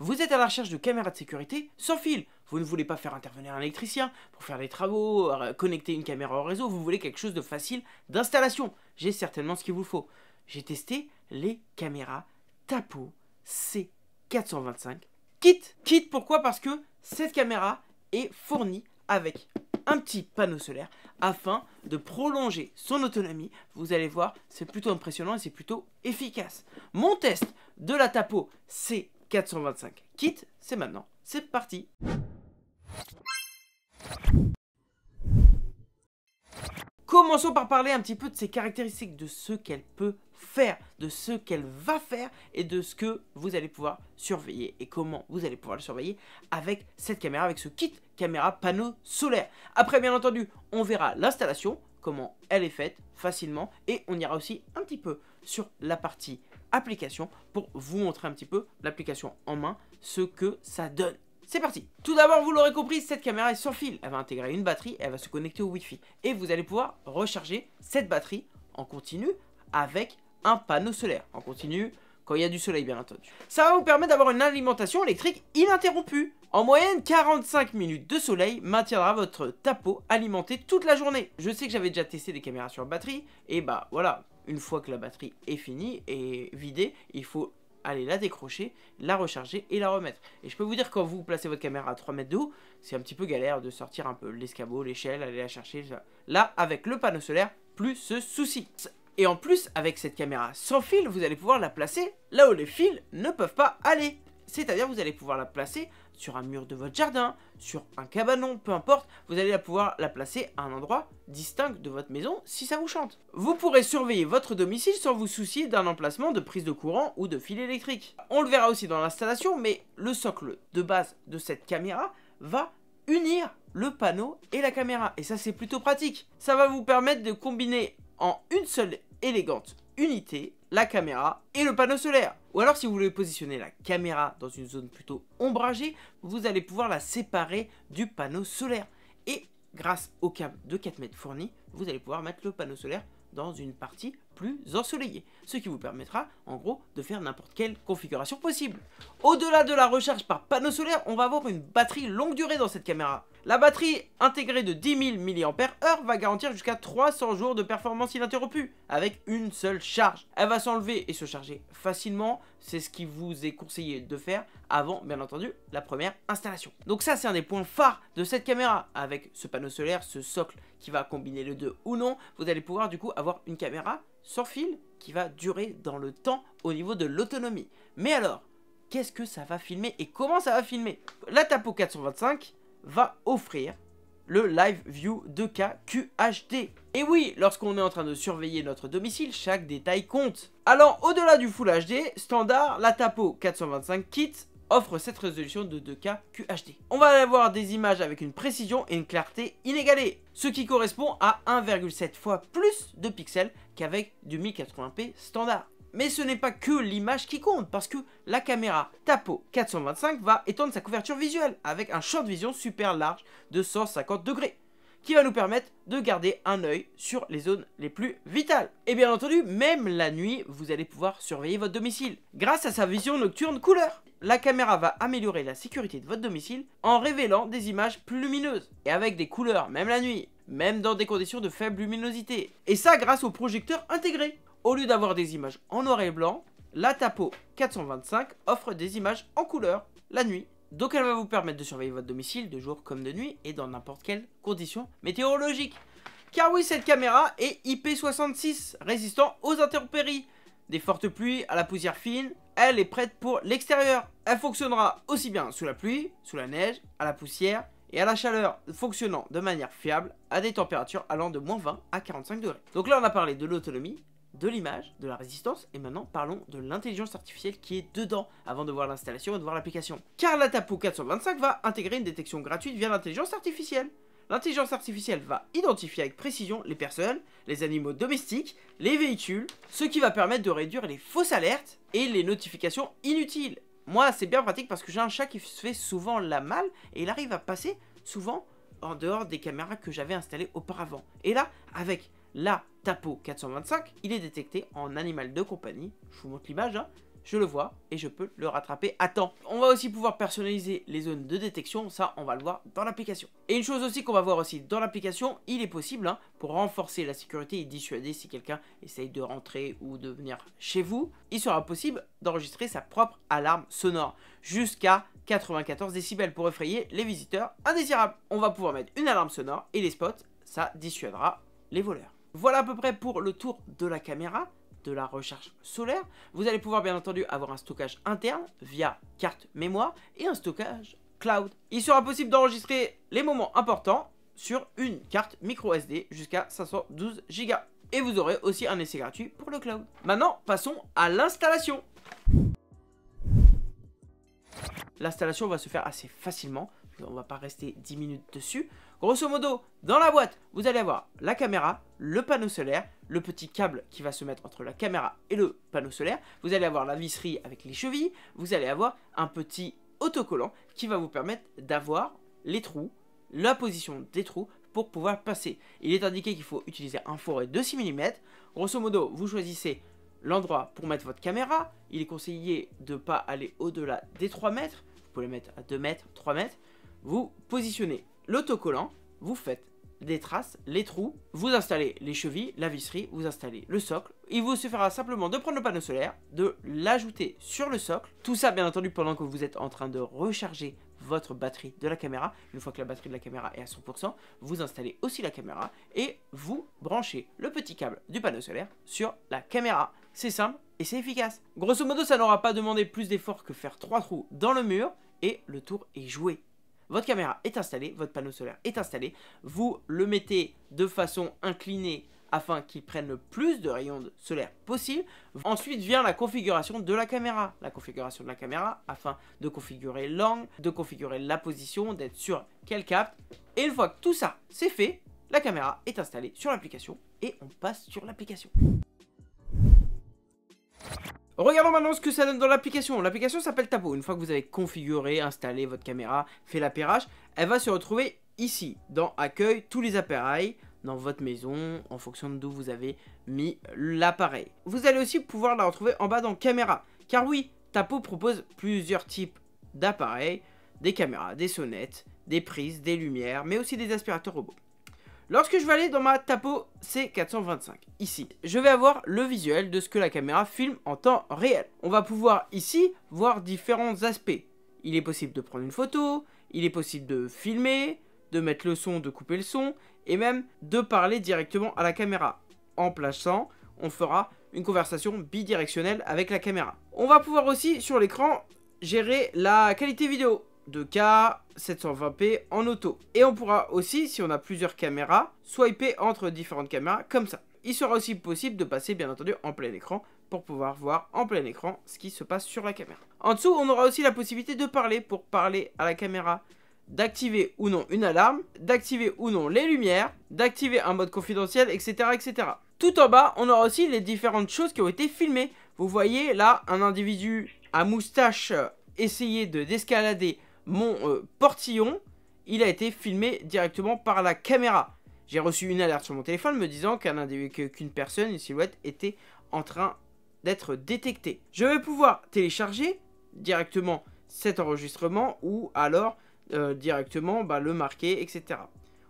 Vous êtes à la recherche de caméras de sécurité sans fil. Vous ne voulez pas faire intervenir un électricien pour faire des travaux, euh, connecter une caméra au réseau. Vous voulez quelque chose de facile d'installation. J'ai certainement ce qu'il vous faut. J'ai testé les caméras Tapo C425 Kit. Kit pourquoi Parce que cette caméra est fournie avec un petit panneau solaire afin de prolonger son autonomie. Vous allez voir, c'est plutôt impressionnant et c'est plutôt efficace. Mon test de la Tapo C425 425. kit, c'est maintenant. C'est parti Commençons par parler un petit peu de ses caractéristiques, de ce qu'elle peut faire, de ce qu'elle va faire et de ce que vous allez pouvoir surveiller et comment vous allez pouvoir le surveiller avec cette caméra, avec ce kit caméra panneau solaire. Après, bien entendu, on verra l'installation, comment elle est faite facilement et on ira aussi un petit peu sur la partie application pour vous montrer un petit peu l'application en main, ce que ça donne. C'est parti Tout d'abord, vous l'aurez compris, cette caméra est sans fil. Elle va intégrer une batterie, elle va se connecter au Wi-Fi. Et vous allez pouvoir recharger cette batterie en continu avec un panneau solaire. En continu, quand il y a du soleil bien entendu. Ça va vous permettre d'avoir une alimentation électrique ininterrompue. En moyenne, 45 minutes de soleil maintiendra votre tapot alimenté toute la journée. Je sais que j'avais déjà testé des caméras sur batterie, et bah voilà, une fois que la batterie est finie et vidée, il faut aller la décrocher, la recharger et la remettre. Et je peux vous dire quand vous placez votre caméra à 3 mètres de haut, c'est un petit peu galère de sortir un peu l'escabeau, l'échelle, aller la chercher. Là, avec le panneau solaire, plus ce souci. Et en plus, avec cette caméra sans fil, vous allez pouvoir la placer là où les fils ne peuvent pas aller. C'est-à-dire vous allez pouvoir la placer sur un mur de votre jardin, sur un cabanon, peu importe, vous allez pouvoir la placer à un endroit distinct de votre maison si ça vous chante. Vous pourrez surveiller votre domicile sans vous soucier d'un emplacement de prise de courant ou de fil électrique. On le verra aussi dans l'installation, mais le socle de base de cette caméra va unir le panneau et la caméra. Et ça, c'est plutôt pratique. Ça va vous permettre de combiner en une seule élégante unité la caméra et le panneau solaire. Ou alors si vous voulez positionner la caméra dans une zone plutôt ombragée, vous allez pouvoir la séparer du panneau solaire. Et grâce au câble de 4 mètres fourni, vous allez pouvoir mettre le panneau solaire dans une partie plus ensoleillé, ce qui vous permettra en gros de faire n'importe quelle configuration possible. Au-delà de la recharge par panneau solaire, on va avoir une batterie longue durée dans cette caméra. La batterie intégrée de 10 000 mAh va garantir jusqu'à 300 jours de performance ininterrompue avec une seule charge. Elle va s'enlever et se charger facilement, c'est ce qui vous est conseillé de faire avant bien entendu la première installation. Donc ça c'est un des points phares de cette caméra avec ce panneau solaire, ce socle qui va combiner les deux ou non, vous allez pouvoir du coup avoir une caméra sans fil qui va durer dans le temps au niveau de l'autonomie. Mais alors, qu'est-ce que ça va filmer et comment ça va filmer La Tapo 425 va offrir le Live View 2K QHD. Et oui, lorsqu'on est en train de surveiller notre domicile, chaque détail compte. Alors, au-delà du Full HD, standard, la Tapo 425 Kit offre cette résolution de 2K QHD. On va avoir des images avec une précision et une clarté inégalées, ce qui correspond à 1,7 fois plus de pixels qu'avec du 1080p standard. Mais ce n'est pas que l'image qui compte, parce que la caméra Tapo 425 va étendre sa couverture visuelle avec un champ de vision super large de 150 degrés, qui va nous permettre de garder un œil sur les zones les plus vitales. Et bien entendu, même la nuit, vous allez pouvoir surveiller votre domicile grâce à sa vision nocturne couleur la caméra va améliorer la sécurité de votre domicile en révélant des images plus lumineuses et avec des couleurs même la nuit, même dans des conditions de faible luminosité. Et ça grâce au projecteur intégré. Au lieu d'avoir des images en noir et blanc, la Tapo 425 offre des images en couleur la nuit. Donc elle va vous permettre de surveiller votre domicile de jour comme de nuit et dans n'importe quelle condition météorologique. Car oui, cette caméra est IP66, résistant aux intempéries, des fortes pluies à la poussière fine, elle est prête pour l'extérieur. Elle fonctionnera aussi bien sous la pluie, sous la neige, à la poussière et à la chaleur, fonctionnant de manière fiable à des températures allant de moins 20 à 45 degrés. Donc là on a parlé de l'autonomie, de l'image, de la résistance, et maintenant parlons de l'intelligence artificielle qui est dedans, avant de voir l'installation et de voir l'application. Car la TAPO 425 va intégrer une détection gratuite via l'intelligence artificielle l'intelligence artificielle va identifier avec précision les personnes, les animaux domestiques, les véhicules, ce qui va permettre de réduire les fausses alertes et les notifications inutiles. Moi, c'est bien pratique parce que j'ai un chat qui se fait souvent la malle et il arrive à passer souvent en dehors des caméras que j'avais installées auparavant. Et là, avec la Tapo 425, il est détecté en animal de compagnie. Je vous montre l'image, hein, je le vois et je peux le rattraper à temps. On va aussi pouvoir personnaliser les zones de détection, ça on va le voir dans l'application. Et une chose aussi qu'on va voir aussi dans l'application, il est possible hein, pour renforcer la sécurité et dissuader si quelqu'un essaye de rentrer ou de venir chez vous, il sera possible d'enregistrer sa propre alarme sonore jusqu'à 94 décibels pour effrayer les visiteurs indésirables. On va pouvoir mettre une alarme sonore et les spots, ça dissuadera les voleurs. Voilà à peu près pour le tour de la caméra de la recherche solaire. Vous allez pouvoir bien entendu avoir un stockage interne via carte mémoire et un stockage cloud. Il sera possible d'enregistrer les moments importants sur une carte micro SD jusqu'à 512 Go. Et vous aurez aussi un essai gratuit pour le cloud. Maintenant, passons à l'installation. L'installation va se faire assez facilement on va pas rester 10 minutes dessus. Grosso modo, dans la boîte, vous allez avoir la caméra, le panneau solaire, le petit câble qui va se mettre entre la caméra et le panneau solaire. Vous allez avoir la visserie avec les chevilles. Vous allez avoir un petit autocollant qui va vous permettre d'avoir les trous, la position des trous pour pouvoir passer. Il est indiqué qu'il faut utiliser un forêt de 6 mm. Grosso modo, vous choisissez l'endroit pour mettre votre caméra. Il est conseillé de ne pas aller au-delà des 3 mètres. Vous pouvez le mettre à 2 mètres, 3 mètres vous positionnez l'autocollant, vous faites des traces, les trous, vous installez les chevilles, la visserie, vous installez le socle. Il vous suffira simplement de prendre le panneau solaire, de l'ajouter sur le socle. Tout ça, bien entendu, pendant que vous êtes en train de recharger votre batterie de la caméra. Une fois que la batterie de la caméra est à 100%, vous installez aussi la caméra et vous branchez le petit câble du panneau solaire sur la caméra. C'est simple et c'est efficace. Grosso modo, ça n'aura pas demandé plus d'efforts que faire trois trous dans le mur et le tour est joué votre caméra est installée, votre panneau solaire est installé, vous le mettez de façon inclinée afin qu'il prenne le plus de rayons solaires possible. Ensuite vient la configuration de la caméra. La configuration de la caméra afin de configurer l'angle, de configurer la position, d'être sûr qu'elle capte. Et une fois que tout ça c'est fait, la caméra est installée sur l'application et on passe sur l'application. Regardons maintenant ce que ça donne dans l'application. L'application s'appelle Tapo. Une fois que vous avez configuré, installé votre caméra, fait l'appairage, elle va se retrouver ici, dans Accueil, tous les appareils, dans votre maison, en fonction d'où vous avez mis l'appareil. Vous allez aussi pouvoir la retrouver en bas dans Caméra. Car oui, Tapo propose plusieurs types d'appareils, des caméras, des sonnettes, des prises, des lumières, mais aussi des aspirateurs robots. Lorsque je vais aller dans ma Tapo C425, ici, je vais avoir le visuel de ce que la caméra filme en temps réel. On va pouvoir ici voir différents aspects. Il est possible de prendre une photo, il est possible de filmer, de mettre le son, de couper le son, et même de parler directement à la caméra. En plaçant, on fera une conversation bidirectionnelle avec la caméra. On va pouvoir aussi sur l'écran gérer la qualité vidéo. De k 720p en auto. Et on pourra aussi, si on a plusieurs caméras, swiper entre différentes caméras comme ça. Il sera aussi possible de passer bien entendu en plein écran pour pouvoir voir en plein écran ce qui se passe sur la caméra. En dessous, on aura aussi la possibilité de parler pour parler à la caméra, d'activer ou non une alarme, d'activer ou non les lumières, d'activer un mode confidentiel, etc., etc. Tout en bas, on aura aussi les différentes choses qui ont été filmées. Vous voyez là un individu à moustache euh, essayé de d'escalader mon euh, portillon, il a été filmé directement par la caméra. J'ai reçu une alerte sur mon téléphone me disant qu'une personne, une silhouette, était en train d'être détectée. Je vais pouvoir télécharger directement cet enregistrement ou alors euh, directement bah, le marquer, etc.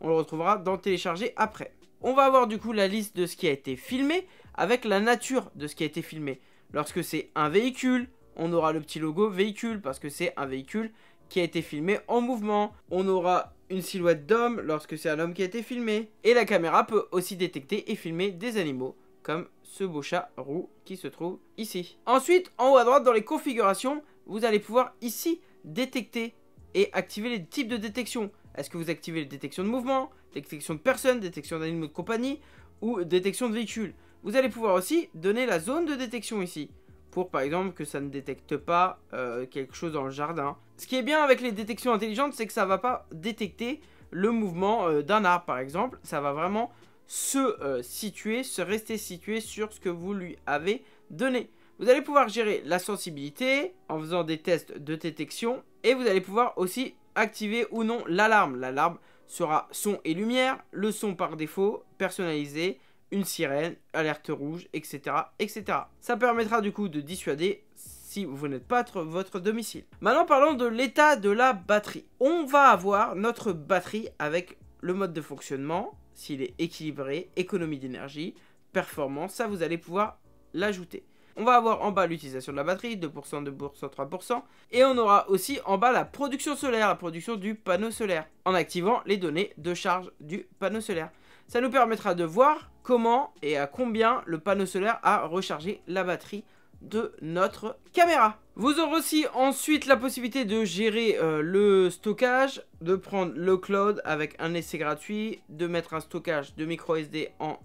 On le retrouvera dans télécharger après. On va avoir du coup la liste de ce qui a été filmé avec la nature de ce qui a été filmé. Lorsque c'est un véhicule, on aura le petit logo véhicule parce que c'est un véhicule qui a été filmé en mouvement. On aura une silhouette d'homme lorsque c'est un homme qui a été filmé. Et la caméra peut aussi détecter et filmer des animaux comme ce beau chat roux qui se trouve ici. Ensuite, en haut à droite dans les configurations, vous allez pouvoir ici détecter et activer les types de détection. Est-ce que vous activez les détections de mouvement, détection de personnes, détection d'animaux de compagnie ou détection de véhicules Vous allez pouvoir aussi donner la zone de détection ici pour par exemple que ça ne détecte pas euh, quelque chose dans le jardin ce qui est bien avec les détections intelligentes, c'est que ça ne va pas détecter le mouvement euh, d'un arbre, par exemple. Ça va vraiment se euh, situer, se rester situé sur ce que vous lui avez donné. Vous allez pouvoir gérer la sensibilité en faisant des tests de détection et vous allez pouvoir aussi activer ou non l'alarme. L'alarme sera son et lumière, le son par défaut, personnalisé, une sirène, alerte rouge, etc. etc. Ça permettra du coup de dissuader si vous n'êtes pas à votre domicile. Maintenant parlons de l'état de la batterie. On va avoir notre batterie avec le mode de fonctionnement, s'il est équilibré, économie d'énergie, performance, ça vous allez pouvoir l'ajouter. On va avoir en bas l'utilisation de la batterie, 2%, 2%, 3%. Et on aura aussi en bas la production solaire, la production du panneau solaire, en activant les données de charge du panneau solaire. Ça nous permettra de voir comment et à combien le panneau solaire a rechargé la batterie de notre caméra. Vous aurez aussi ensuite la possibilité de gérer euh, le stockage, de prendre le cloud avec un essai gratuit, de mettre un stockage de micro SD en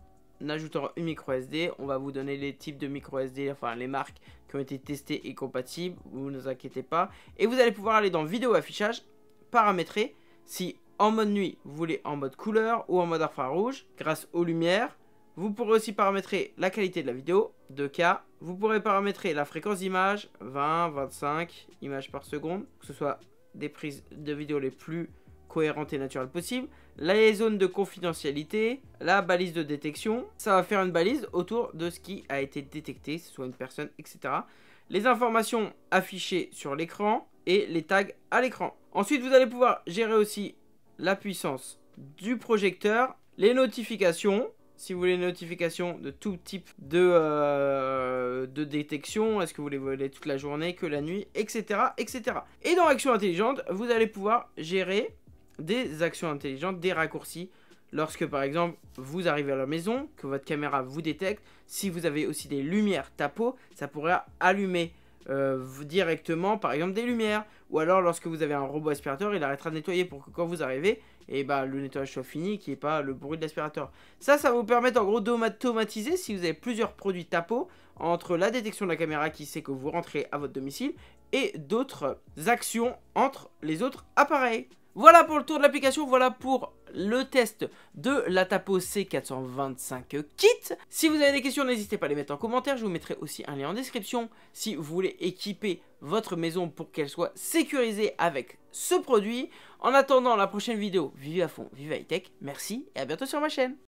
ajoutant une micro SD. On va vous donner les types de micro SD, enfin les marques qui ont été testées et compatibles, vous ne vous inquiétez pas. Et vous allez pouvoir aller dans vidéo affichage, paramétrer si en mode nuit vous voulez en mode couleur ou en mode infrarouge grâce aux lumières vous pourrez aussi paramétrer la qualité de la vidéo, 2K. Vous pourrez paramétrer la fréquence d'image, 20, 25 images par seconde, que ce soit des prises de vidéo les plus cohérentes et naturelles possibles. La zone de confidentialité, la balise de détection, ça va faire une balise autour de ce qui a été détecté, ce soit une personne, etc. Les informations affichées sur l'écran et les tags à l'écran. Ensuite, vous allez pouvoir gérer aussi la puissance du projecteur, les notifications, si vous voulez une notification de tout type de, euh, de détection, est-ce que vous les voulez toute la journée, que la nuit, etc., etc. Et dans Action Intelligente, vous allez pouvoir gérer des actions intelligentes, des raccourcis. Lorsque par exemple vous arrivez à la maison, que votre caméra vous détecte, si vous avez aussi des lumières tapot, ça pourrait allumer euh, directement par exemple des lumières. Ou alors lorsque vous avez un robot aspirateur, il arrêtera de nettoyer pour que quand vous arrivez, et bah le nettoyage soit fini, qui est pas le bruit de l'aspirateur. Ça, ça vous permet en gros d'automatiser si vous avez plusieurs produits TAPO entre la détection de la caméra qui sait que vous rentrez à votre domicile et d'autres actions entre les autres appareils. Voilà pour le tour de l'application, voilà pour le test de la Tapo C425 Kit. Si vous avez des questions, n'hésitez pas à les mettre en commentaire, je vous mettrai aussi un lien en description. Si vous voulez équiper votre maison pour qu'elle soit sécurisée avec ce produit. En attendant la prochaine vidéo, vive à fond, vivez high tech. Merci et à bientôt sur ma chaîne.